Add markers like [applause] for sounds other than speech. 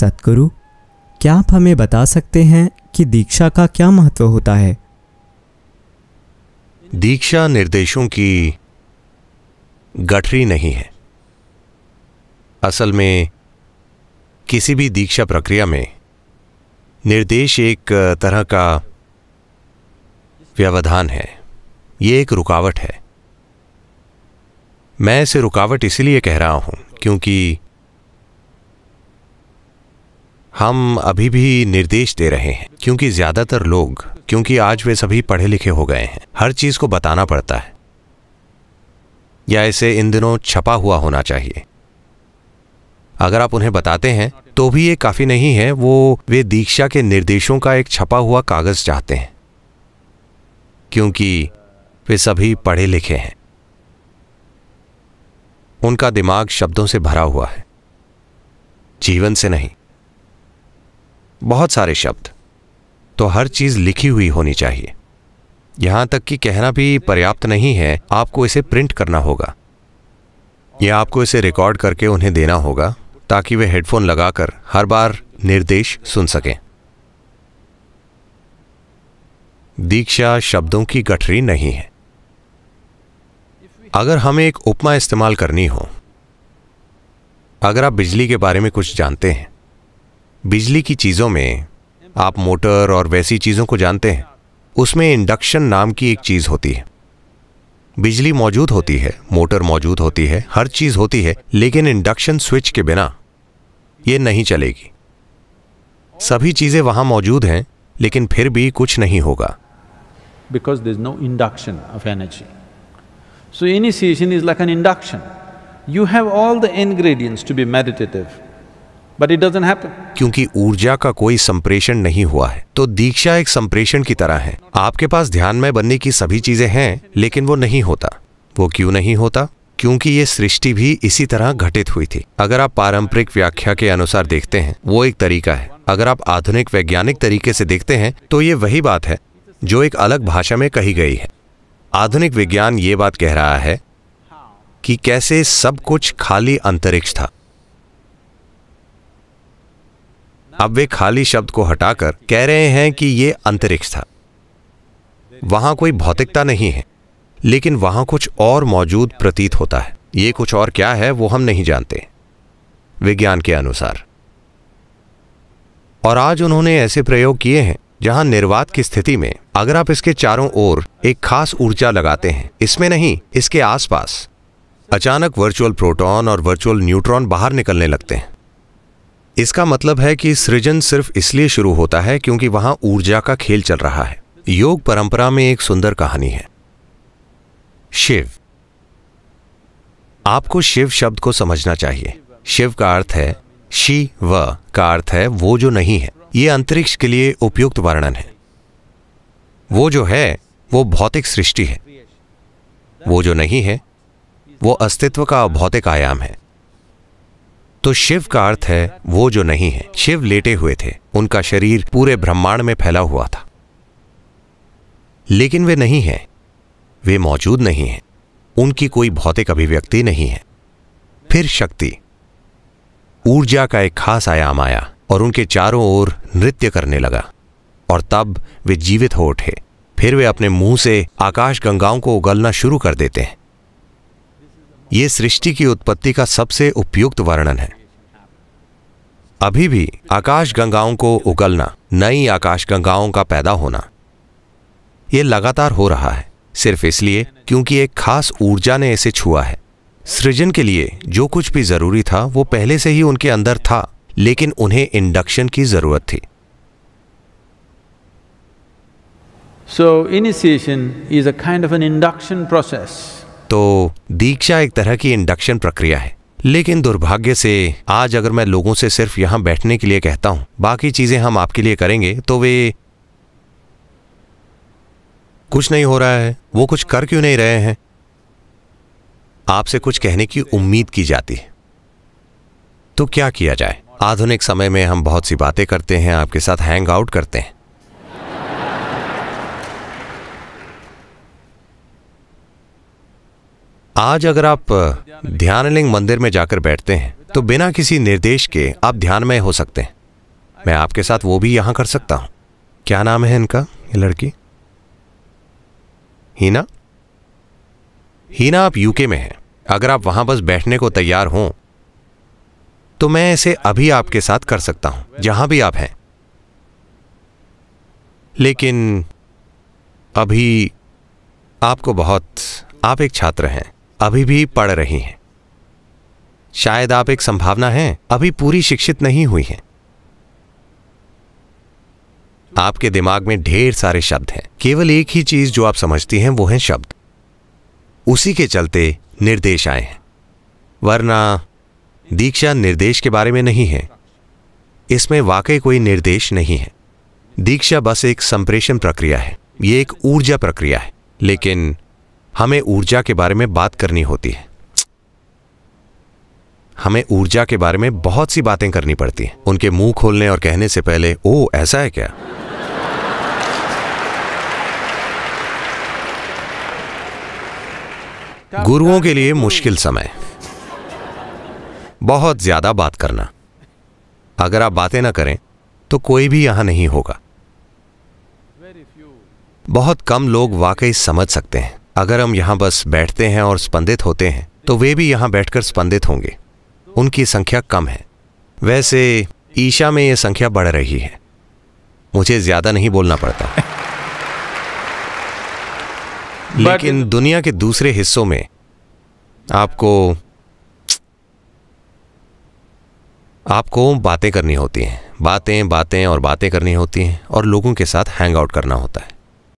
सतगुरु क्या आप हमें बता सकते हैं कि दीक्षा का क्या महत्व होता है दीक्षा निर्देशों की गठरी नहीं है असल में किसी भी दीक्षा प्रक्रिया में निर्देश एक तरह का व्यवधान है ये एक रुकावट है मैं इसे रुकावट इसलिए कह रहा हूं क्योंकि हम अभी भी निर्देश दे रहे हैं क्योंकि ज़्यादातर लोग क्योंकि आज वे सभी पढ़े लिखे हो गए हैं हर चीज़ को बताना पड़ता है या इसे इन दिनों छपा हुआ होना चाहिए अगर आप उन्हें बताते हैं तो भी ये काफ़ी नहीं है वो वे दीक्षा के निर्देशों का एक छपा हुआ कागज़ चाहते हैं क्योंकि वे सभी पढ़े लिखे हैं उनका दिमाग शब्दों से भरा हुआ है जीवन से नहीं बहुत सारे शब्द तो हर चीज़ लिखी हुई होनी चाहिए यहां तक कि कहना भी पर्याप्त नहीं है आपको इसे प्रिंट करना होगा या आपको इसे रिकॉर्ड करके उन्हें देना होगा ताकि वे हेडफोन लगाकर हर बार निर्देश सुन सकें दीक्षा शब्दों की गठरी नहीं है अगर हमें एक उपमा इस्तेमाल करनी हो अगर आप बिजली के बारे में कुछ जानते हैं बिजली की चीज़ों में आप मोटर और वैसी चीज़ों को जानते हैं उसमें इंडक्शन नाम की एक चीज़ होती है बिजली मौजूद होती है मोटर मौजूद होती है हर चीज़ होती है लेकिन इंडक्शन स्विच के बिना ये नहीं चलेगी सभी चीज़ें वहाँ मौजूद हैं लेकिन फिर भी कुछ नहीं होगा because there no induction of energy so So initiation is like an induction. You have all the ingredients to be but it doesn't happen क्योंकि ऊर्जा का कोई संप्रेषण नहीं हुआ है तो दीक्षा एक संप्रेषण की तरह है आपके पास ध्यान में बनने की सभी चीजें हैं लेकिन वो नहीं होता वो क्यों नहीं होता क्योंकि ये सृष्टि भी इसी तरह घटित हुई थी अगर आप पारंपरिक व्याख्या के अनुसार देखते हैं वो एक तरीका है अगर आप आधुनिक वैज्ञानिक तरीके से देखते हैं तो ये वही बात है जो एक अलग भाषा में कही गई है आधुनिक विज्ञान ये बात कह रहा है कि कैसे सब कुछ खाली अंतरिक्ष था अब वे खाली शब्द को हटाकर कह रहे हैं कि ये अंतरिक्ष था वहां कोई भौतिकता नहीं है लेकिन वहां कुछ और मौजूद प्रतीत होता है ये कुछ और क्या है वो हम नहीं जानते विज्ञान के अनुसार और आज उन्होंने ऐसे प्रयोग किए हैं जहां निर्वात की स्थिति में अगर आप इसके चारों ओर एक खास ऊर्जा लगाते हैं इसमें नहीं इसके आसपास अचानक वर्चुअल प्रोटॉन और वर्चुअल न्यूट्रॉन बाहर निकलने लगते हैं इसका मतलब है कि सृजन सिर्फ इसलिए शुरू होता है क्योंकि वहां ऊर्जा का खेल चल रहा है योग परंपरा में एक सुंदर कहानी है शिव आपको शिव शब्द को समझना चाहिए शिव का अर्थ है शी व का अर्थ है वो जो नहीं है ये अंतरिक्ष के लिए उपयुक्त वर्णन है वो जो है वो भौतिक सृष्टि है वो जो नहीं है वो अस्तित्व का भौतिक आयाम है तो शिव का अर्थ है वो जो नहीं है शिव लेटे हुए थे उनका शरीर पूरे ब्रह्मांड में फैला हुआ था लेकिन वे नहीं है वे मौजूद नहीं है उनकी कोई भौतिक अभिव्यक्ति नहीं है फिर शक्ति ऊर्जा का एक खास आयाम आया और उनके चारों ओर नृत्य करने लगा और तब वे जीवित हो उठे फिर वे अपने मुंह से आकाश गंगाओं को उगलना शुरू कर देते हैं ये सृष्टि की उत्पत्ति का सबसे उपयुक्त वर्णन है अभी भी आकाश गंगाओं को उगलना नई आकाश गंगाओं का पैदा होना यह लगातार हो रहा है सिर्फ इसलिए क्योंकि एक खास ऊर्जा ने इसे छुआ है सृजन के लिए जो कुछ भी जरूरी था वो पहले से ही उनके अंदर था लेकिन उन्हें इंडक्शन की जरूरत थी so initiation is a kind of an induction process तो दीक्षा एक तरह की इंडक्शन प्रक्रिया है लेकिन दुर्भाग्य से आज अगर मैं लोगों से सिर्फ यहां बैठने के लिए कहता हूं बाकी चीज़ें हम आपके लिए करेंगे तो वे कुछ नहीं हो रहा है वो कुछ कर क्यों नहीं रहे हैं आपसे कुछ कहने की उम्मीद की जाती है तो क्या किया जाए आधुनिक समय में हम बहुत सी बातें करते हैं आपके साथ हैंग आउट करते हैं आज अगर आप ध्यानलिंग मंदिर में जाकर बैठते हैं तो बिना किसी निर्देश के आप ध्यानमय हो सकते हैं मैं आपके साथ वो भी यहां कर सकता हूं क्या नाम है इनका ये लड़की हीना हीना आप यूके में हैं अगर आप वहां बस बैठने को तैयार हों तो मैं इसे अभी आपके साथ कर सकता हूं जहां भी आप हैं लेकिन अभी आपको बहुत आप एक छात्र हैं अभी भी पढ़ रही हैं शायद आप एक संभावना हैं अभी पूरी शिक्षित नहीं हुई हैं आपके दिमाग में ढेर सारे शब्द हैं केवल एक ही चीज जो आप समझती हैं वो है शब्द उसी के चलते निर्देश आए हैं वरना दीक्षा निर्देश के बारे में नहीं है इसमें वाकई कोई निर्देश नहीं है दीक्षा बस एक संप्रेषण प्रक्रिया है ये एक ऊर्जा प्रक्रिया है लेकिन हमें ऊर्जा के बारे में बात करनी होती है हमें ऊर्जा के बारे में बहुत सी बातें करनी पड़ती हैं उनके मुंह खोलने और कहने से पहले ओ ऐसा है क्या गुरुओं के लिए मुश्किल समय बहुत ज्यादा बात करना अगर आप बातें ना करें तो कोई भी यहां नहीं होगा बहुत कम लोग वाकई समझ सकते हैं अगर हम यहां बस बैठते हैं और स्पंदित होते हैं तो वे भी यहाँ बैठकर स्पंदित होंगे उनकी संख्या कम है वैसे ईशा में यह संख्या बढ़ रही है मुझे ज्यादा नहीं बोलना पड़ता [laughs] लेकिन तो- दुनिया के दूसरे हिस्सों में आपको आपको बातें करनी होती हैं बातें बातें और बातें करनी होती हैं और लोगों के साथ हैंग आउट करना होता है